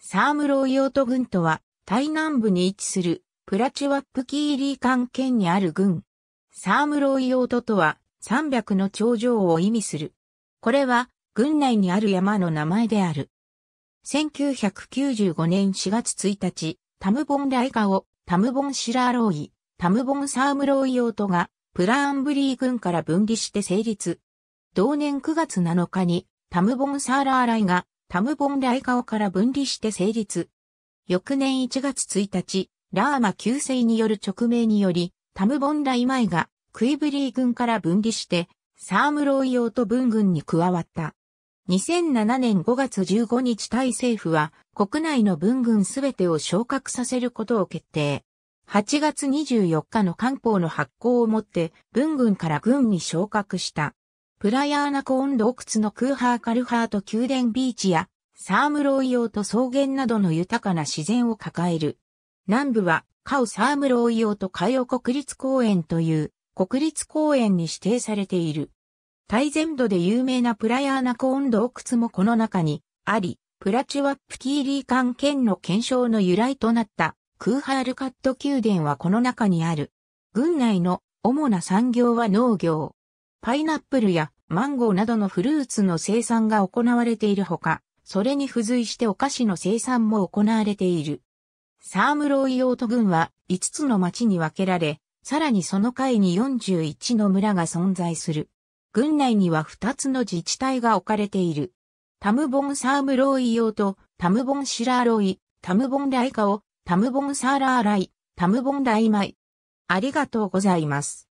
サームロイオート軍とは、タイ南部に位置する、プラチュワップキーリー関県にある軍。サームロイオートとは、300の頂上を意味する。これは、軍内にある山の名前である。1995年4月1日、タムボンライカオ、タムボンシラーロイ、タムボンサームロイオートが、プラーンブリー軍から分離して成立。同年9月7日に、タムボンサーラーライが、タムボンライカオから分離して成立。翌年1月1日、ラーマ旧姓による直命により、タムボンライマイがクイブリー軍から分離して、サームロイ用と文軍に加わった。2007年5月15日タイ政府は国内の文軍すべてを昇格させることを決定。8月24日の官報の発行をもって文軍から軍に昇格した。プラヤーナコーン洞窟のクーハーカルハート宮殿ビーチや、サームロー用と草原などの豊かな自然を抱える。南部は、カオサームロー用とカヨ国立公園という国立公園に指定されている。大全土で有名なプラヤーナコーン洞窟もこの中にあり、プラチュワップキーリー関県の検証の由来となったクーハールカット宮殿はこの中にある。軍内の主な産業は農業、パイナップルやマンゴーなどのフルーツの生産が行われているほか、それに付随してお菓子の生産も行われている。サームロイオート郡は5つの町に分けられ、さらにその下位に41の村が存在する。郡内には2つの自治体が置かれている。タムボンサームロイート、タムボンシラーロイ、タムボンライカオ、タムボンサーラーライ、タムボンライマイ。ありがとうございます。